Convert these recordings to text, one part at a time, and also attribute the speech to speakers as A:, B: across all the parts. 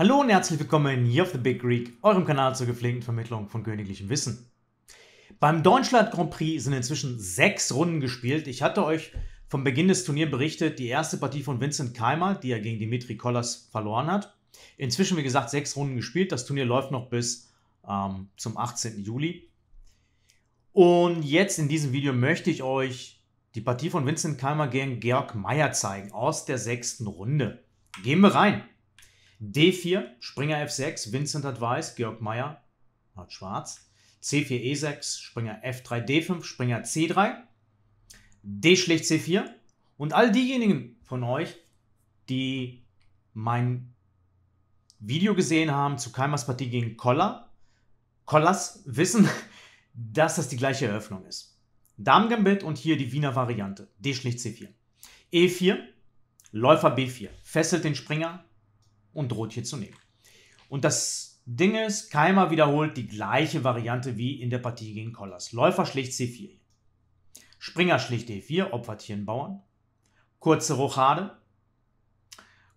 A: Hallo und herzlich willkommen hier auf The Big Greek, eurem Kanal zur gepflegten Vermittlung von königlichem Wissen. Beim Deutschland Grand Prix sind inzwischen sechs Runden gespielt. Ich hatte euch vom Beginn des Turniers berichtet, die erste Partie von Vincent Keimer, die er gegen Dimitri Kollas verloren hat. Inzwischen, wie gesagt, sechs Runden gespielt. Das Turnier läuft noch bis ähm, zum 18. Juli. Und jetzt in diesem Video möchte ich euch die Partie von Vincent Keimer gegen Georg Meyer zeigen aus der sechsten Runde. Gehen wir rein. D4, Springer F6, Vincent hat Weiß, Georg Meyer hat Schwarz. C4 E6, Springer F3 D5, Springer C3, D schlägt C4. Und all diejenigen von euch, die mein Video gesehen haben zu Keimers Partie gegen Koller, Kollers wissen, dass das die gleiche Eröffnung ist. Damen Gambit und hier die Wiener Variante. D schlägt C4. E4, Läufer B4, fesselt den Springer, und droht hier zu nehmen. Und das Ding ist, Keimer wiederholt die gleiche Variante wie in der Partie gegen Collars. Läufer schlägt C4. Springer schlägt D4, opfert hier einen Bauern. Kurze Rochade.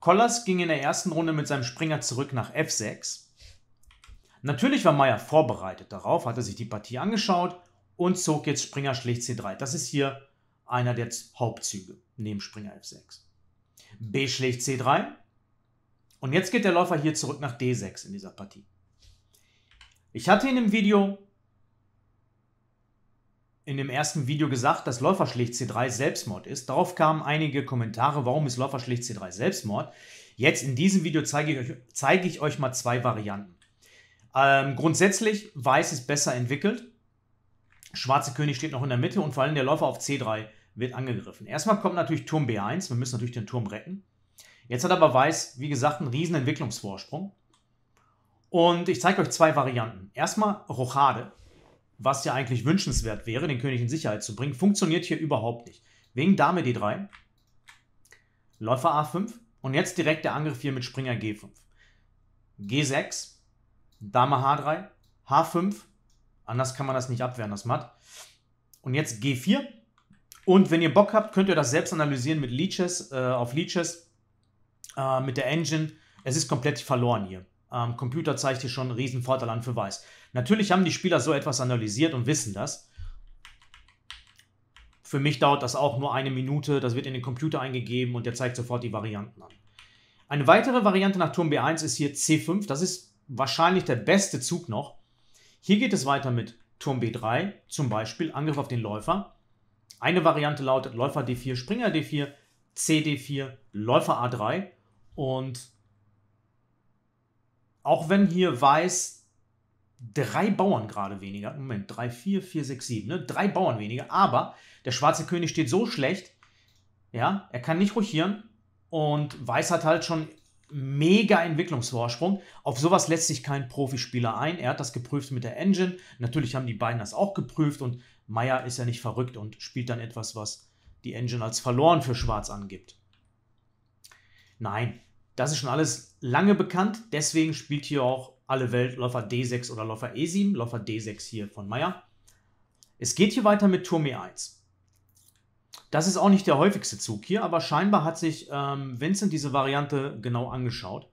A: Collars ging in der ersten Runde mit seinem Springer zurück nach F6. Natürlich war Meyer vorbereitet darauf, hatte sich die Partie angeschaut und zog jetzt Springer schlägt C3. Das ist hier einer der Hauptzüge neben Springer F6. B schlägt C3. Und jetzt geht der Läufer hier zurück nach D6 in dieser Partie. Ich hatte in dem Video, in dem ersten Video gesagt, dass Läufer schlicht C3 Selbstmord ist. Darauf kamen einige Kommentare, warum ist Läufer schlicht C3 Selbstmord? Jetzt in diesem Video zeige ich euch, zeige ich euch mal zwei Varianten. Ähm, grundsätzlich, Weiß ist besser entwickelt. Schwarze König steht noch in der Mitte und vor allem der Läufer auf C3 wird angegriffen. Erstmal kommt natürlich Turm B1, wir müssen natürlich den Turm retten. Jetzt hat aber Weiß, wie gesagt, einen riesen Entwicklungsvorsprung. Und ich zeige euch zwei Varianten. Erstmal Rochade, was ja eigentlich wünschenswert wäre, den König in Sicherheit zu bringen, funktioniert hier überhaupt nicht. Wegen Dame D3, Läufer A5 und jetzt direkt der Angriff hier mit Springer G5. G6, Dame H3, H5, anders kann man das nicht abwehren, das Matt. Und jetzt G4. Und wenn ihr Bock habt, könnt ihr das selbst analysieren mit Leeches, äh, auf Leeches äh, mit der Engine, es ist komplett verloren hier. Ähm, Computer zeigt hier schon einen riesen Vorteil an für Weiß. Natürlich haben die Spieler so etwas analysiert und wissen das. Für mich dauert das auch nur eine Minute, das wird in den Computer eingegeben und der zeigt sofort die Varianten an. Eine weitere Variante nach Turm B1 ist hier C5, das ist wahrscheinlich der beste Zug noch. Hier geht es weiter mit Turm B3, zum Beispiel Angriff auf den Läufer. Eine Variante lautet Läufer D4, Springer D4, CD4, Läufer A3. Und auch wenn hier Weiß drei Bauern gerade weniger, Moment, drei, vier, vier, sechs, sieben, ne? drei Bauern weniger, aber der schwarze König steht so schlecht, ja, er kann nicht ruchieren und Weiß hat halt schon mega Entwicklungsvorsprung. Auf sowas lässt sich kein Profispieler ein. Er hat das geprüft mit der Engine. Natürlich haben die beiden das auch geprüft und Meier ist ja nicht verrückt und spielt dann etwas, was die Engine als verloren für Schwarz angibt. Nein, das ist schon alles lange bekannt, deswegen spielt hier auch alle Welt Läufer D6 oder Läufer E7, Läufer D6 hier von Meyer. Es geht hier weiter mit Turm E1. Das ist auch nicht der häufigste Zug hier, aber scheinbar hat sich ähm, Vincent diese Variante genau angeschaut.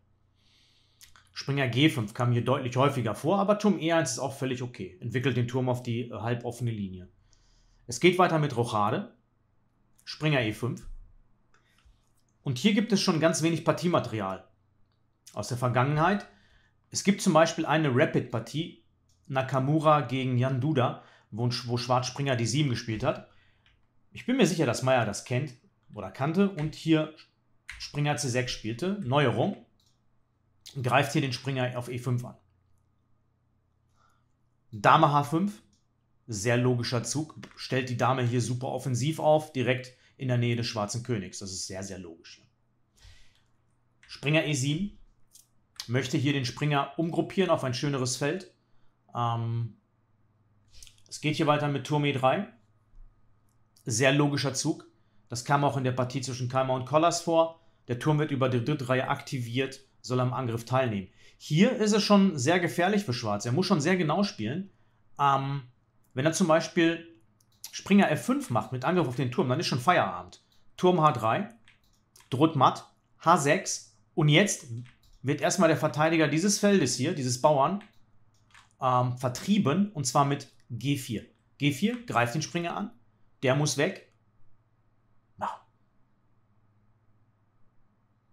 A: Springer G5 kam hier deutlich häufiger vor, aber Turm E1 ist auch völlig okay. Entwickelt den Turm auf die äh, halboffene Linie. Es geht weiter mit Rochade. Springer E5. Und hier gibt es schon ganz wenig Partiematerial aus der Vergangenheit. Es gibt zum Beispiel eine Rapid-Partie, Nakamura gegen Jan Duda, wo, wo Schwarz Springer die 7 gespielt hat. Ich bin mir sicher, dass Meyer das kennt oder kannte und hier Springer C6 spielte. Neuerung. Greift hier den Springer auf E5 an. Dame H5. Sehr logischer Zug. Stellt die Dame hier super offensiv auf. Direkt in der Nähe des Schwarzen Königs. Das ist sehr, sehr logisch Springer E7 möchte hier den Springer umgruppieren auf ein schöneres Feld. Ähm, es geht hier weiter mit Turm E3. Sehr logischer Zug. Das kam auch in der Partie zwischen Kalmer und Collars vor. Der Turm wird über die dritte Reihe aktiviert, soll am Angriff teilnehmen. Hier ist es schon sehr gefährlich für Schwarz. Er muss schon sehr genau spielen. Ähm, wenn er zum Beispiel Springer F5 macht mit Angriff auf den Turm, dann ist schon Feierabend. Turm H3, droht matt, H6 und jetzt wird erstmal der Verteidiger dieses Feldes hier, dieses Bauern, ähm, vertrieben und zwar mit G4. G4 greift den Springer an, der muss weg. Nach,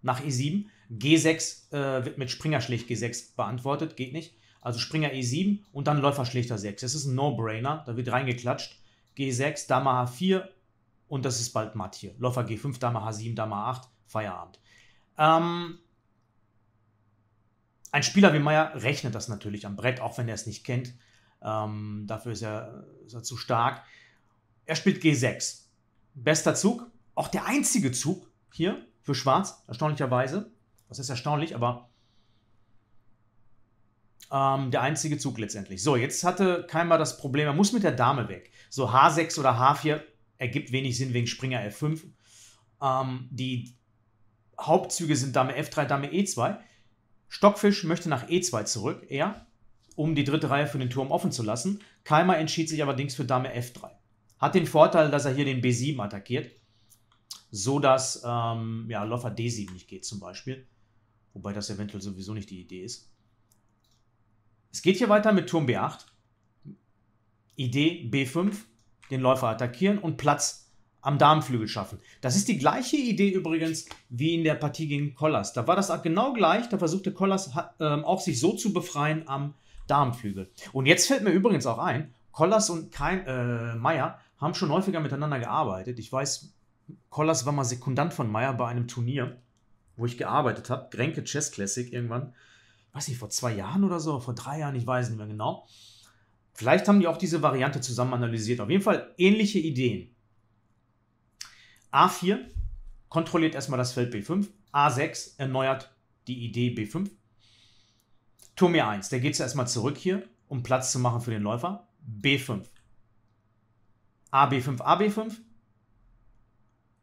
A: nach E7. G6 äh, wird mit Springerschlägt G6 beantwortet, geht nicht. Also Springer E7 und dann Läuferschlächter 6. Das ist ein No-Brainer, da wird reingeklatscht. G6, Dame H4 und das ist bald matt hier. Läufer G5, Dame H7, Dame H8, Feierabend. Ähm, ein Spieler wie Meier rechnet das natürlich am Brett, auch wenn er es nicht kennt. Ähm, dafür ist er, ist er zu stark. Er spielt G6. Bester Zug, auch der einzige Zug hier für Schwarz, erstaunlicherweise. Das ist erstaunlich, aber ähm, der einzige Zug letztendlich. So, jetzt hatte Keimer das Problem, er muss mit der Dame weg. So H6 oder H4 ergibt wenig Sinn wegen Springer F5. Ähm, die Hauptzüge sind Dame F3, Dame E2. Stockfisch möchte nach E2 zurück, eher, um die dritte Reihe für den Turm offen zu lassen. Keimer entschied sich allerdings für Dame F3. Hat den Vorteil, dass er hier den B7 attackiert, so dass ähm, ja, Läufer D7 nicht geht zum Beispiel. Wobei das eventuell sowieso nicht die Idee ist. Es geht hier weiter mit Turm B8. Idee B5, den Läufer attackieren und Platz am Darmflügel schaffen. Das ist die gleiche Idee übrigens wie in der Partie gegen Collas. Da war das genau gleich, da versuchte Collas äh, auch sich so zu befreien am Darmflügel. Und jetzt fällt mir übrigens auch ein, Collas und Kein, äh, Meyer haben schon häufiger miteinander gearbeitet. Ich weiß, Collas war mal Sekundant von Meier bei einem Turnier, wo ich gearbeitet habe, Grenke Chess Classic irgendwann weiß ich, vor zwei Jahren oder so, vor drei Jahren, ich weiß nicht mehr genau. Vielleicht haben die auch diese Variante zusammen analysiert. Auf jeden Fall ähnliche Ideen. A4 kontrolliert erstmal das Feld B5. A6 erneuert die Idee B5. Turm E1, der geht zuerst mal zurück hier, um Platz zu machen für den Läufer. B5. AB5, AB5.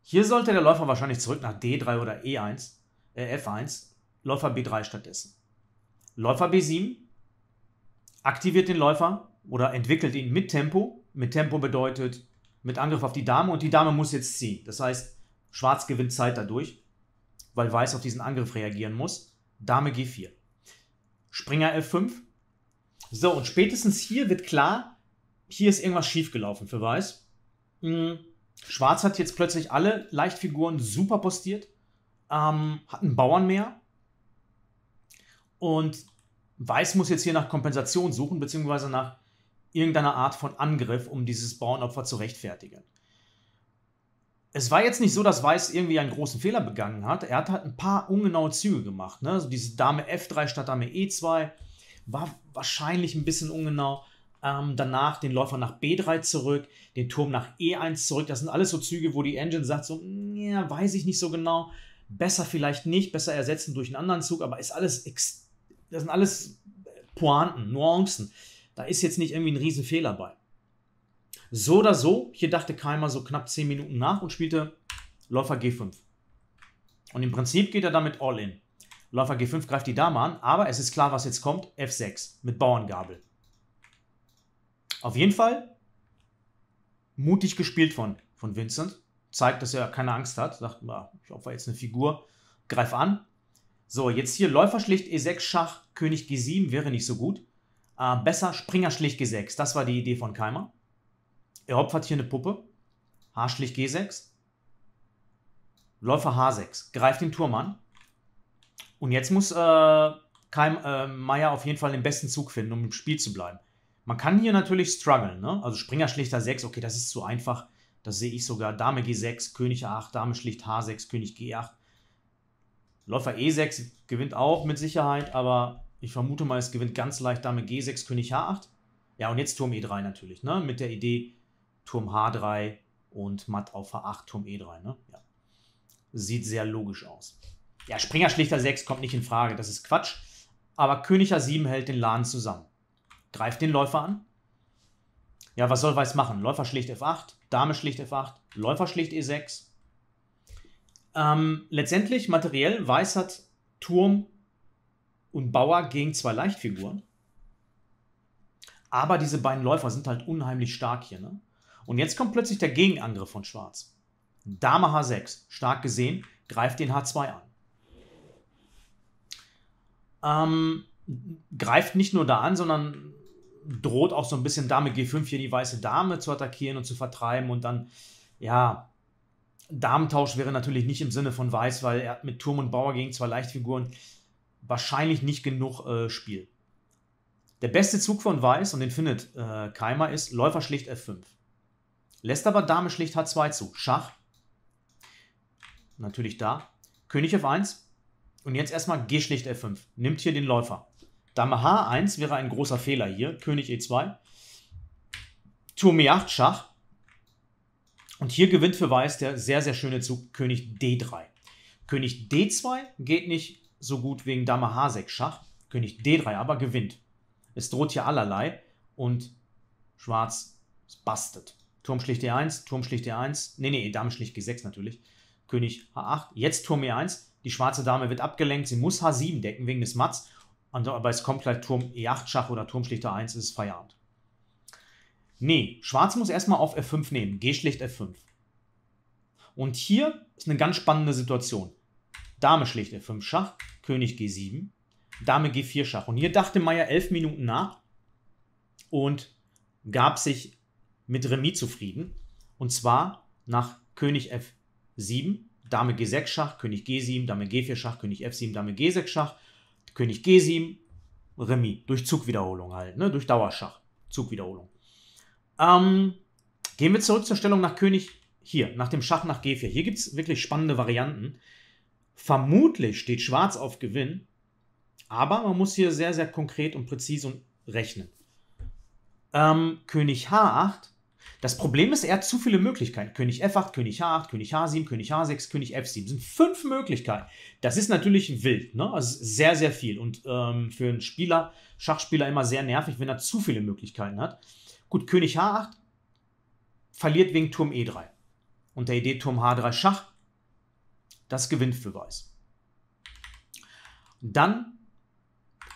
A: Hier sollte der Läufer wahrscheinlich zurück nach D3 oder E1, äh F1, Läufer B3 stattdessen. Läufer B7, aktiviert den Läufer oder entwickelt ihn mit Tempo. Mit Tempo bedeutet mit Angriff auf die Dame und die Dame muss jetzt ziehen. Das heißt, Schwarz gewinnt Zeit dadurch, weil Weiß auf diesen Angriff reagieren muss. Dame G4. Springer F5. So, und spätestens hier wird klar, hier ist irgendwas schiefgelaufen für Weiß. Mhm. Schwarz hat jetzt plötzlich alle Leichtfiguren super postiert, ähm, hat einen Bauern mehr und Weiß muss jetzt hier nach Kompensation suchen, beziehungsweise nach irgendeiner Art von Angriff, um dieses Bauernopfer zu rechtfertigen. Es war jetzt nicht so, dass Weiß irgendwie einen großen Fehler begangen hat. Er hat halt ein paar ungenaue Züge gemacht. Ne? Also diese Dame F3 statt Dame E2 war wahrscheinlich ein bisschen ungenau. Ähm, danach den Läufer nach B3 zurück, den Turm nach E1 zurück. Das sind alles so Züge, wo die Engine sagt so, ja, weiß ich nicht so genau. Besser vielleicht nicht, besser ersetzen durch einen anderen Zug, aber ist alles extrem das sind alles Pointen, Nuancen. Da ist jetzt nicht irgendwie ein Riesenfehler bei. So oder so, hier dachte Keimer so knapp 10 Minuten nach und spielte Läufer G5. Und im Prinzip geht er damit all in. Läufer G5 greift die Dame an, aber es ist klar, was jetzt kommt. F6 mit Bauerngabel. Auf jeden Fall mutig gespielt von, von Vincent. Zeigt, dass er keine Angst hat. Sagt, ah, ich opfer jetzt eine Figur, greif an. So, jetzt hier Läufer schlicht E6 Schach, König G7 wäre nicht so gut. Äh, besser Springer schlicht G6. Das war die Idee von Keimer. Er opfert hier eine Puppe. H schlicht G6. Läufer H6. Greift den Turm an. Und jetzt muss äh, Keim, äh, Meier auf jeden Fall den besten Zug finden, um im Spiel zu bleiben. Man kann hier natürlich strugglen. Ne? Also Springer schlicht H6. Okay, das ist zu einfach. Das sehe ich sogar. Dame G6, König A8, Dame schlicht H6, König G8. Läufer E6 gewinnt auch mit Sicherheit, aber ich vermute mal, es gewinnt ganz leicht Dame G6, König H8. Ja, und jetzt Turm E3 natürlich, ne? Mit der Idee Turm H3 und Matt auf H8, Turm E3, ne? Ja. Sieht sehr logisch aus. Ja, Springer Schlichter 6 kommt nicht in Frage, das ist Quatsch. Aber König A7 hält den Laden zusammen. Greift den Läufer an. Ja, was soll Weiß machen? Läufer schlicht F8, Dame schlicht F8, Läufer schlicht E6, ähm, letztendlich materiell Weiß hat Turm und Bauer gegen zwei Leichtfiguren. Aber diese beiden Läufer sind halt unheimlich stark hier. Ne? Und jetzt kommt plötzlich der Gegenangriff von Schwarz. Dame H6, stark gesehen, greift den H2 an. Ähm, greift nicht nur da an, sondern droht auch so ein bisschen Dame G5 hier die weiße Dame zu attackieren und zu vertreiben und dann, ja, Damentausch wäre natürlich nicht im Sinne von Weiß, weil er hat mit Turm und Bauer gegen zwei Leichtfiguren wahrscheinlich nicht genug äh, Spiel. Der beste Zug von Weiß, und den findet äh, Keimer, ist Läufer schlicht F5. Lässt aber Dame schlicht H2 zu. Schach. Natürlich da. König F1. Und jetzt erstmal G schlicht F5. Nimmt hier den Läufer. Dame H1 wäre ein großer Fehler hier. König E2. Turm E8 Schach. Und hier gewinnt für Weiß der sehr, sehr schöne Zug König D3. König D2 geht nicht so gut wegen Dame H6-Schach. König D3 aber gewinnt. Es droht hier allerlei und Schwarz bastet. Turm schlicht E1, Turm schlicht E1. Nee, nee, Dame schlicht G6 natürlich. König H8, jetzt Turm E1. Die schwarze Dame wird abgelenkt, sie muss H7 decken wegen des Mats. Aber es kommt gleich Turm E8 Schach oder Turm schlicht E1, Es ist Feierabend. Nee, Schwarz muss erstmal auf F5 nehmen. G schlicht F5. Und hier ist eine ganz spannende Situation. Dame schlicht F5 Schach, König G7, Dame G4 Schach. Und hier dachte Meier elf Minuten nach und gab sich mit Remis zufrieden. Und zwar nach König F7, Dame G6 Schach, König G7, Dame G4 Schach, König F7, Dame G6 Schach, König G7, Remis. Durch Zugwiederholung halt, ne? durch Dauerschach. Zugwiederholung. Ähm, gehen wir zurück zur Stellung nach König hier, nach dem Schach nach G4. Hier gibt es wirklich spannende Varianten. Vermutlich steht Schwarz auf Gewinn, aber man muss hier sehr, sehr konkret und präzise rechnen. Ähm, König H8. Das Problem ist, er hat zu viele Möglichkeiten. König F8, König H8, König H7, König H6, König F7. Das sind fünf Möglichkeiten. Das ist natürlich wild, ne? Also sehr, sehr viel. Und ähm, für einen Spieler, Schachspieler immer sehr nervig, wenn er zu viele Möglichkeiten hat. Gut, König H8 verliert wegen Turm E3. Und der Idee Turm H3 Schach, das gewinnt für Weiß. Dann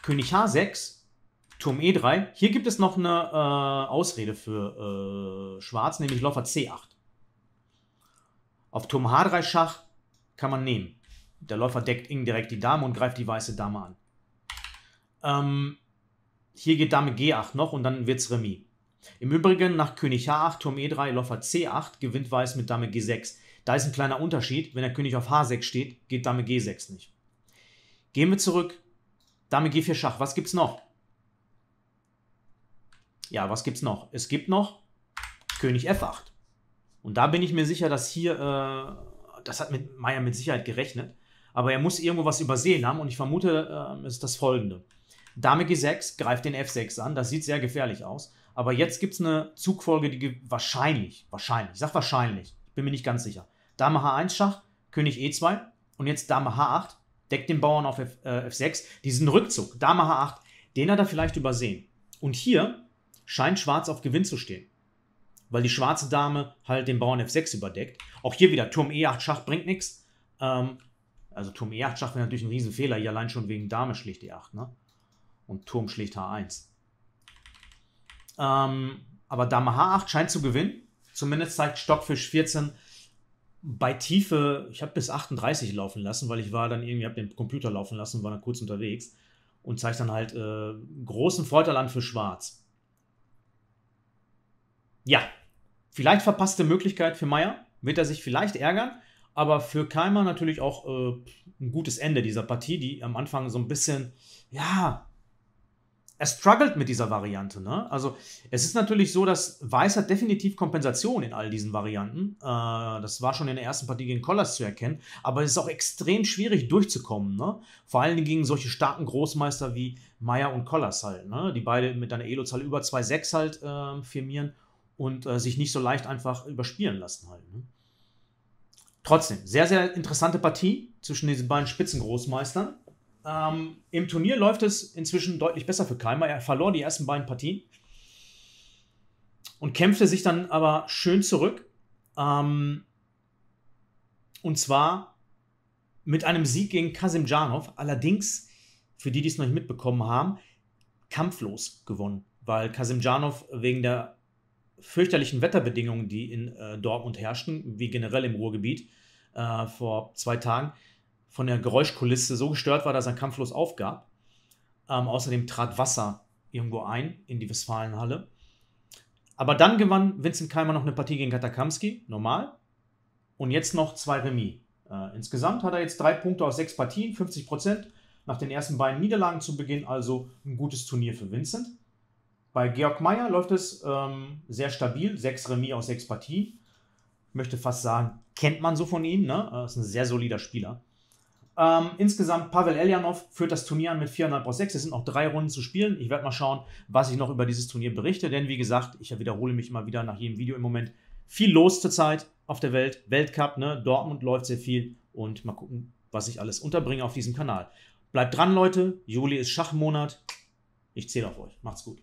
A: König H6, Turm E3. Hier gibt es noch eine äh, Ausrede für äh, Schwarz, nämlich Läufer C8. Auf Turm H3 Schach kann man nehmen. Der Läufer deckt indirekt die Dame und greift die weiße Dame an. Ähm, hier geht Dame G8 noch und dann wird es Remis. Im Übrigen, nach König H8, Turm E3, Läufer C8 gewinnt Weiß mit Dame G6. Da ist ein kleiner Unterschied. Wenn der König auf H6 steht, geht Dame G6 nicht. Gehen wir zurück. Dame G4 Schach. Was gibt's noch? Ja, was gibt's noch? Es gibt noch König F8. Und da bin ich mir sicher, dass hier, äh, das hat mit Meier mit Sicherheit gerechnet, aber er muss irgendwo was übersehen haben und ich vermute, äh, es ist das folgende. Dame G6 greift den F6 an, das sieht sehr gefährlich aus. Aber jetzt gibt es eine Zugfolge, die wahrscheinlich, wahrscheinlich, ich sag wahrscheinlich, ich bin mir nicht ganz sicher. Dame H1 Schach, König E2 und jetzt Dame H8, deckt den Bauern auf F, äh, F6, diesen Rückzug, Dame H8, den hat er vielleicht übersehen. Und hier scheint Schwarz auf Gewinn zu stehen, weil die schwarze Dame halt den Bauern F6 überdeckt. Auch hier wieder Turm E8 Schach bringt nichts. Ähm, also Turm E8 Schach wäre natürlich ein Riesenfehler, hier allein schon wegen Dame schlicht e E8, ne? Und Turm schlicht H1. Ähm, aber Dame H8 scheint zu gewinnen. Zumindest zeigt Stockfisch 14 bei Tiefe, ich habe bis 38 laufen lassen, weil ich war dann irgendwie, habe den Computer laufen lassen, war dann kurz unterwegs und zeigt dann halt äh, großen Vorteil an für Schwarz. Ja, vielleicht verpasste Möglichkeit für Meier, wird er sich vielleicht ärgern, aber für Keimer natürlich auch äh, ein gutes Ende dieser Partie, die am Anfang so ein bisschen, ja, er struggelt mit dieser Variante. Ne? Also es ist natürlich so, dass Weiß hat definitiv Kompensation in all diesen Varianten. Äh, das war schon in der ersten Partie gegen Collas zu erkennen. Aber es ist auch extrem schwierig durchzukommen. Ne? Vor allen Dingen gegen solche starken Großmeister wie Meyer und Collas halt. Ne? Die beide mit einer Elo-Zahl über 2,6 halt äh, firmieren und äh, sich nicht so leicht einfach überspielen lassen halt. Ne? Trotzdem, sehr, sehr interessante Partie zwischen diesen beiden Spitzengroßmeistern. Ähm, Im Turnier läuft es inzwischen deutlich besser für Keimer. Er verlor die ersten beiden Partien und kämpfte sich dann aber schön zurück. Ähm, und zwar mit einem Sieg gegen Kasimjanov. Allerdings, für die, die es noch nicht mitbekommen haben, kampflos gewonnen, weil Kasimjanov wegen der fürchterlichen Wetterbedingungen, die in äh, Dortmund herrschten, wie generell im Ruhrgebiet, äh, vor zwei Tagen, von der Geräuschkulisse so gestört war, dass er kampflos aufgab. Ähm, außerdem trat Wasser irgendwo ein in die Westfalenhalle. Aber dann gewann Vincent Keimer noch eine Partie gegen Katakamski, normal. Und jetzt noch zwei Remis. Äh, insgesamt hat er jetzt drei Punkte aus sechs Partien, 50 Prozent. Nach den ersten beiden Niederlagen zu Beginn also ein gutes Turnier für Vincent. Bei Georg Meyer läuft es ähm, sehr stabil, sechs Remis aus sechs Partien. Ich möchte fast sagen, kennt man so von ihm. Ne? Er ist ein sehr solider Spieler. Ähm, insgesamt Pavel Eljanov führt das Turnier an mit 4,5 aus 6. Es sind noch drei Runden zu spielen. Ich werde mal schauen, was ich noch über dieses Turnier berichte. Denn wie gesagt, ich wiederhole mich immer wieder nach jedem Video im Moment. Viel los zurzeit auf der Welt. Weltcup, ne? Dortmund läuft sehr viel. Und mal gucken, was ich alles unterbringe auf diesem Kanal. Bleibt dran, Leute. Juli ist Schachmonat. Ich zähle auf euch. Macht's gut.